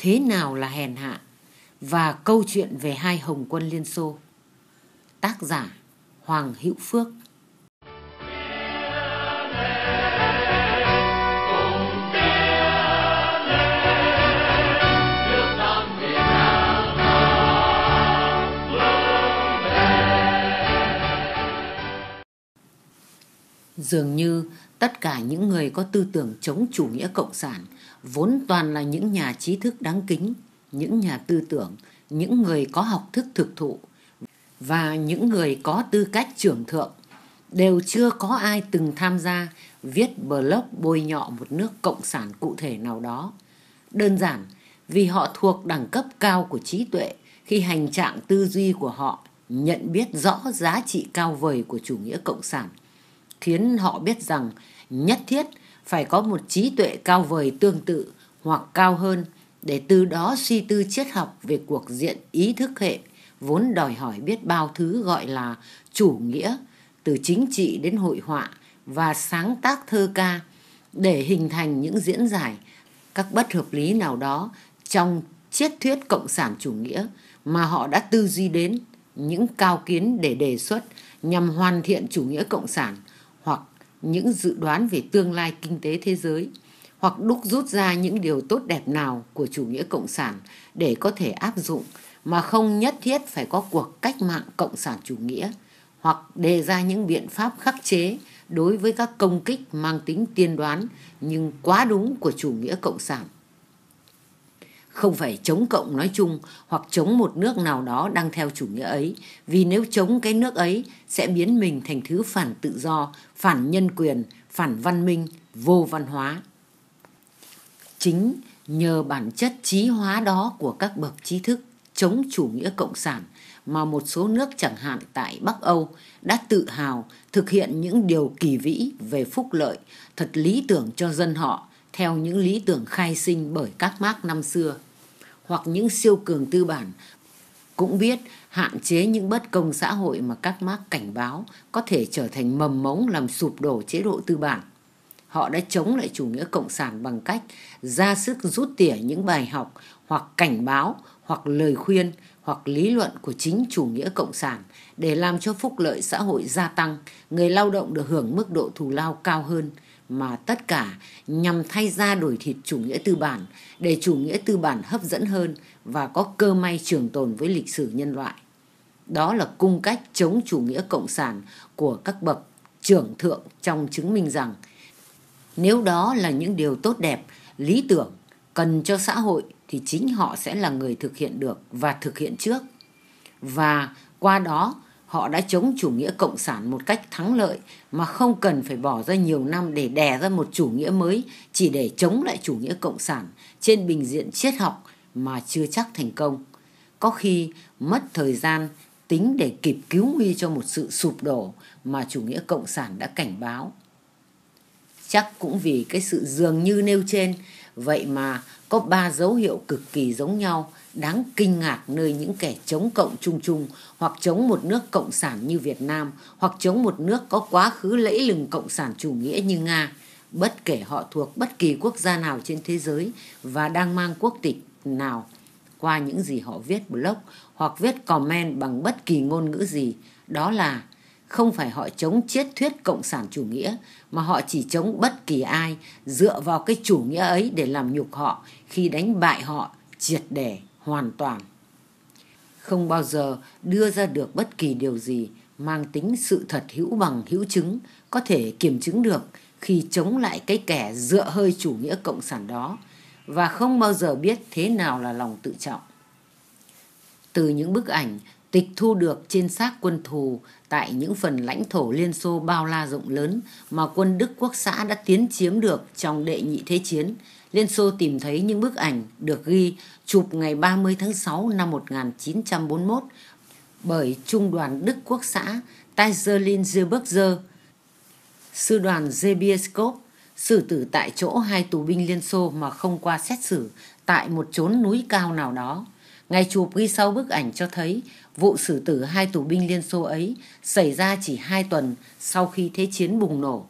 thế nào là hèn hạ và câu chuyện về hai hồng quân Liên Xô. Tác giả Hoàng Hữu Phước Dường như tất cả những người có tư tưởng chống chủ nghĩa cộng sản vốn toàn là những nhà trí thức đáng kính, những nhà tư tưởng, những người có học thức thực thụ và những người có tư cách trưởng thượng đều chưa có ai từng tham gia viết blog bôi nhọ một nước cộng sản cụ thể nào đó. Đơn giản vì họ thuộc đẳng cấp cao của trí tuệ khi hành trạng tư duy của họ nhận biết rõ giá trị cao vời của chủ nghĩa cộng sản – khiến họ biết rằng nhất thiết phải có một trí tuệ cao vời tương tự hoặc cao hơn để từ đó suy tư triết học về cuộc diện ý thức hệ vốn đòi hỏi biết bao thứ gọi là chủ nghĩa từ chính trị đến hội họa và sáng tác thơ ca để hình thành những diễn giải các bất hợp lý nào đó trong triết thuyết cộng sản chủ nghĩa mà họ đã tư duy đến những cao kiến để đề xuất nhằm hoàn thiện chủ nghĩa cộng sản hoặc những dự đoán về tương lai kinh tế thế giới hoặc đúc rút ra những điều tốt đẹp nào của chủ nghĩa cộng sản để có thể áp dụng mà không nhất thiết phải có cuộc cách mạng cộng sản chủ nghĩa hoặc đề ra những biện pháp khắc chế đối với các công kích mang tính tiên đoán nhưng quá đúng của chủ nghĩa cộng sản không phải chống cộng nói chung hoặc chống một nước nào đó đang theo chủ nghĩa ấy vì nếu chống cái nước ấy sẽ biến mình thành thứ phản tự do phản nhân quyền phản văn minh vô văn hóa chính nhờ bản chất trí hóa đó của các bậc trí thức chống chủ nghĩa cộng sản mà một số nước chẳng hạn tại Bắc Âu đã tự hào thực hiện những điều kỳ vĩ về phúc lợi thật lý tưởng cho dân họ theo những lý tưởng khai sinh bởi các mác năm xưa hoặc những siêu cường tư bản cũng biết hạn chế những bất công xã hội mà các Marx cảnh báo có thể trở thành mầm mống làm sụp đổ chế độ tư bản. Họ đã chống lại chủ nghĩa cộng sản bằng cách ra sức rút tỉa những bài học hoặc cảnh báo hoặc lời khuyên hoặc lý luận của chính chủ nghĩa cộng sản để làm cho phúc lợi xã hội gia tăng, người lao động được hưởng mức độ thù lao cao hơn – mà tất cả nhằm thay ra đổi thịt chủ nghĩa tư bản để chủ nghĩa tư bản hấp dẫn hơn và có cơ may trường tồn với lịch sử nhân loại. Đó là cung cách chống chủ nghĩa cộng sản của các bậc trưởng thượng trong chứng minh rằng nếu đó là những điều tốt đẹp, lý tưởng cần cho xã hội thì chính họ sẽ là người thực hiện được và thực hiện trước. Và qua đó họ đã chống chủ nghĩa cộng sản một cách thắng lợi mà không cần phải bỏ ra nhiều năm để đè ra một chủ nghĩa mới chỉ để chống lại chủ nghĩa cộng sản trên bình diện triết học mà chưa chắc thành công có khi mất thời gian tính để kịp cứu nguy cho một sự sụp đổ mà chủ nghĩa cộng sản đã cảnh báo chắc cũng vì cái sự dường như nêu trên vậy mà có ba dấu hiệu cực kỳ giống nhau đáng kinh ngạc nơi những kẻ chống cộng chung chung hoặc chống một nước cộng sản như việt nam hoặc chống một nước có quá khứ lẫy lừng cộng sản chủ nghĩa như nga bất kể họ thuộc bất kỳ quốc gia nào trên thế giới và đang mang quốc tịch nào qua những gì họ viết blog hoặc viết comment bằng bất kỳ ngôn ngữ gì đó là không phải họ chống triết thuyết cộng sản chủ nghĩa mà họ chỉ chống bất kỳ ai dựa vào cái chủ nghĩa ấy để làm nhục họ khi đánh bại họ triệt để hoàn toàn không bao giờ đưa ra được bất kỳ điều gì mang tính sự thật hữu bằng hữu chứng có thể kiểm chứng được khi chống lại cái kẻ dựa hơi chủ nghĩa cộng sản đó và không bao giờ biết thế nào là lòng tự trọng từ những bức ảnh tịch thu được trên xác quân thù tại những phần lãnh thổ Liên Xô bao la rộng lớn mà quân Đức Quốc xã đã tiến chiếm được trong đệ nhị thế chiến. Liên Xô tìm thấy những bức ảnh được ghi chụp ngày 30 tháng 6 năm 1941 bởi Trung đoàn Đức Quốc xã Taiserlin Zeberger, sư đoàn Zebieskov, xử tử tại chỗ hai tù binh Liên Xô mà không qua xét xử tại một chốn núi cao nào đó. Ngày chụp ghi sau bức ảnh cho thấy Vụ xử tử hai tù binh Liên Xô ấy xảy ra chỉ hai tuần sau khi thế chiến bùng nổ.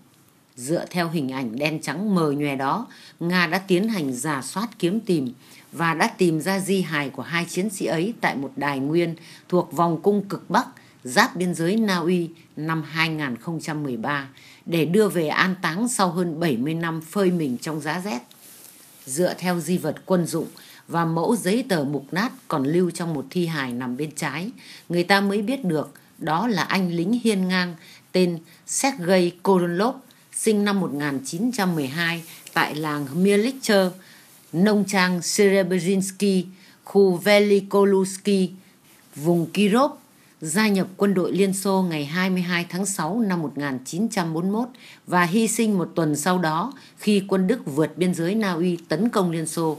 Dựa theo hình ảnh đen trắng mờ nhòe đó, Nga đã tiến hành giả soát kiếm tìm và đã tìm ra di hài của hai chiến sĩ ấy tại một đài nguyên thuộc vòng cung cực Bắc, giáp biên giới Na Uy năm 2013 để đưa về an táng sau hơn 70 năm phơi mình trong giá rét. Dựa theo di vật quân dụng, và mẫu giấy tờ mục nát còn lưu trong một thi hài nằm bên trái, người ta mới biết được đó là anh lính hiên ngang tên Sergei Korolov, sinh năm 1912 tại làng Hmelitcher, nông trang Serebrynsky, khu Velikoluski, vùng Kirov, gia nhập quân đội Liên Xô ngày 22 tháng 6 năm 1941 và hy sinh một tuần sau đó khi quân Đức vượt biên giới Na Uy tấn công Liên Xô.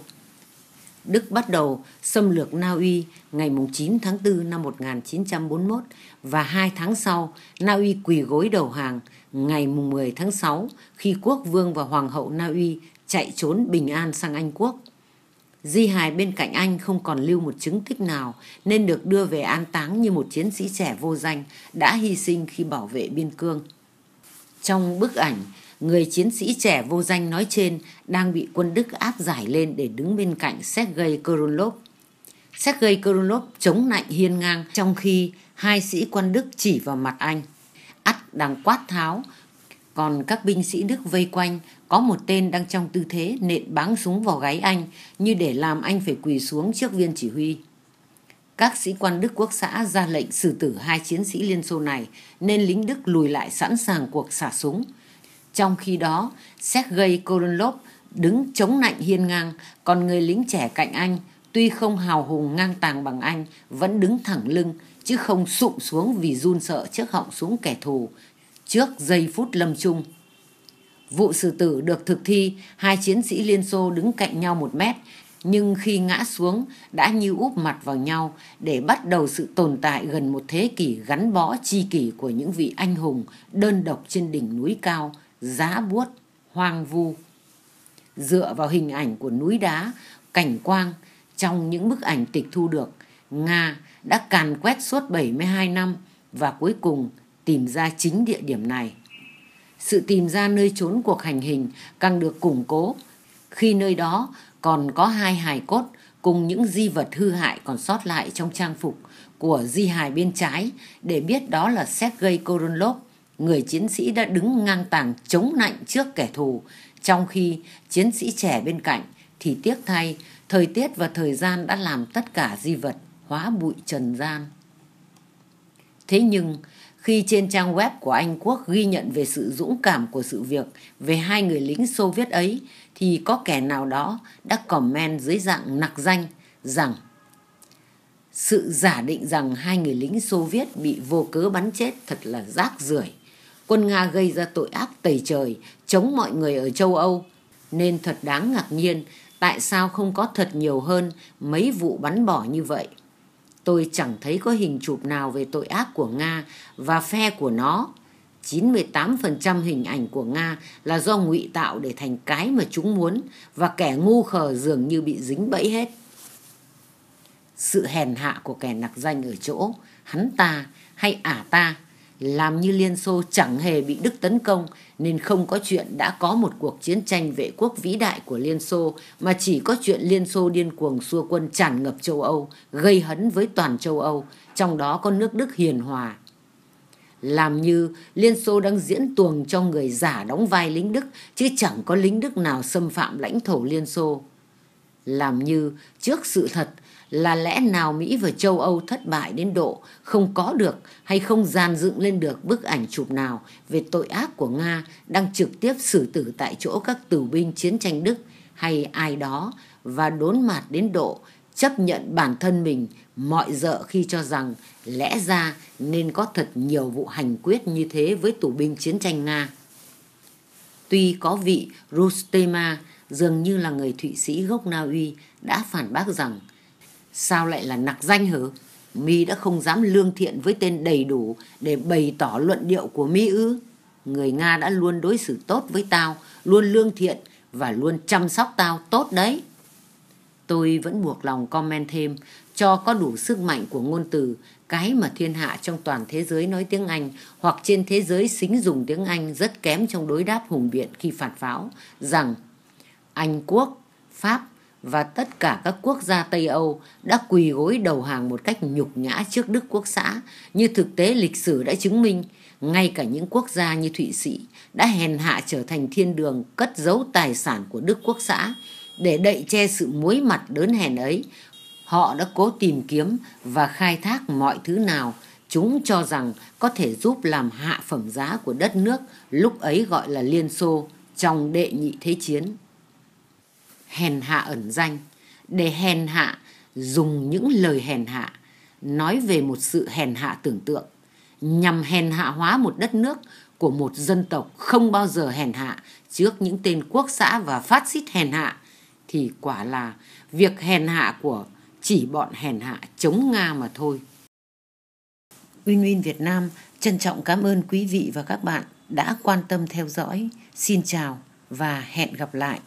Đức bắt đầu xâm lược Na Uy ngày 9 tháng 4 năm 1941 và hai tháng sau, Na Uy quỳ gối đầu hàng ngày 10 tháng 6 khi quốc vương và hoàng hậu Na Uy chạy trốn bình an sang Anh quốc. Di hài bên cạnh anh không còn lưu một chứng tích nào nên được đưa về an táng như một chiến sĩ trẻ vô danh đã hy sinh khi bảo vệ biên cương. Trong bức ảnh người chiến sĩ trẻ vô danh nói trên đang bị quân Đức áp giải lên để đứng bên cạnh Sergei Korolov. Sergei Korolov chống lạnh hiên ngang trong khi hai sĩ quan Đức chỉ vào mặt anh. Ắt đang quát tháo, còn các binh sĩ Đức vây quanh có một tên đang trong tư thế nện báng súng vào gáy anh như để làm anh phải quỳ xuống trước viên chỉ huy. Các sĩ quan Đức quốc xã ra lệnh xử tử hai chiến sĩ Liên Xô này nên lính Đức lùi lại sẵn sàng cuộc xả súng – trong khi đó, Sergei Korolov đứng chống nạnh hiên ngang, còn người lính trẻ cạnh anh, tuy không hào hùng ngang tàng bằng anh, vẫn đứng thẳng lưng, chứ không sụm xuống vì run sợ trước họng súng kẻ thù, trước giây phút lâm chung. Vụ xử tử được thực thi, hai chiến sĩ Liên Xô đứng cạnh nhau một mét, nhưng khi ngã xuống đã như úp mặt vào nhau để bắt đầu sự tồn tại gần một thế kỷ gắn bó chi kỷ của những vị anh hùng đơn độc trên đỉnh núi cao giá buốt hoang vu dựa vào hình ảnh của núi đá cảnh quang trong những bức ảnh tịch thu được nga đã càn quét suốt 72 năm và cuối cùng tìm ra chính địa điểm này sự tìm ra nơi trốn cuộc hành hình càng được củng cố khi nơi đó còn có hai hài cốt cùng những di vật hư hại còn sót lại trong trang phục của di hài bên trái để biết đó là Sergei Koronlov người chiến sĩ đã đứng ngang tàng chống lạnh trước kẻ thù trong khi chiến sĩ trẻ bên cạnh thì tiếc thay thời tiết và thời gian đã làm tất cả di vật hóa bụi trần gian thế nhưng khi trên trang web của Anh Quốc ghi nhận về sự dũng cảm của sự việc về hai người lính Xô Viết ấy, thì có kẻ nào đó đã comment dưới dạng nặc danh rằng sự giả định rằng hai người lính Xô Viết bị vô cớ bắn chết thật là rác rưởi quân Nga gây ra tội ác tẩy trời, chống mọi người ở châu Âu. Nên thật đáng ngạc nhiên, tại sao không có thật nhiều hơn mấy vụ bắn bỏ như vậy? Tôi chẳng thấy có hình chụp nào về tội ác của Nga và phe của nó. 98% hình ảnh của Nga là do ngụy tạo để thành cái mà chúng muốn và kẻ ngu khờ dường như bị dính bẫy hết. Sự hèn hạ của kẻ nặc danh ở chỗ hắn ta hay ả ta làm như Liên Xô chẳng hề bị Đức tấn công nên không có chuyện đã có một cuộc chiến tranh vệ quốc vĩ đại của Liên Xô mà chỉ có chuyện Liên Xô điên cuồng xua quân tràn ngập châu Âu, gây hấn với toàn châu Âu, trong đó có nước Đức hiền hòa. Làm như Liên Xô đang diễn tuồng cho người giả đóng vai lính Đức chứ chẳng có lính Đức nào xâm phạm lãnh thổ Liên Xô. Làm như trước sự thật là lẽ nào Mỹ và châu Âu thất bại đến độ không có được hay không gian dựng lên được bức ảnh chụp nào về tội ác của Nga đang trực tiếp xử tử tại chỗ các tử binh chiến tranh Đức hay ai đó và đốn mặt đến độ chấp nhận bản thân mình mọi dợ khi cho rằng lẽ ra nên có thật nhiều vụ hành quyết như thế với tù binh chiến tranh Nga. Tuy có vị Rustema dường như là người Thụy Sĩ gốc Na Uy đã phản bác rằng sao lại là nặc danh hử mi đã không dám lương thiện với tên đầy đủ để bày tỏ luận điệu của mi ư người nga đã luôn đối xử tốt với tao luôn lương thiện và luôn chăm sóc tao tốt đấy tôi vẫn buộc lòng comment thêm cho có đủ sức mạnh của ngôn từ cái mà thiên hạ trong toàn thế giới nói tiếng anh hoặc trên thế giới xính dùng tiếng anh rất kém trong đối đáp hùng biện khi phản pháo rằng anh quốc pháp và tất cả các quốc gia Tây Âu đã quỳ gối đầu hàng một cách nhục nhã trước Đức Quốc xã, như thực tế lịch sử đã chứng minh, ngay cả những quốc gia như Thụy Sĩ đã hèn hạ trở thành thiên đường cất giấu tài sản của Đức Quốc xã để đậy che sự muối mặt đớn hèn ấy. Họ đã cố tìm kiếm và khai thác mọi thứ nào chúng cho rằng có thể giúp làm hạ phẩm giá của đất nước lúc ấy gọi là Liên Xô trong đệ nhị thế chiến hèn hạ ẩn danh để hèn hạ dùng những lời hèn hạ nói về một sự hèn hạ tưởng tượng nhằm hèn hạ hóa một đất nước của một dân tộc không bao giờ hèn hạ trước những tên quốc xã và phát xít hèn hạ thì quả là việc hèn hạ của chỉ bọn hèn hạ chống Nga mà thôi. Win Win Việt Nam trân trọng cảm ơn quý vị và các bạn đã quan tâm theo dõi. Xin chào và hẹn gặp lại.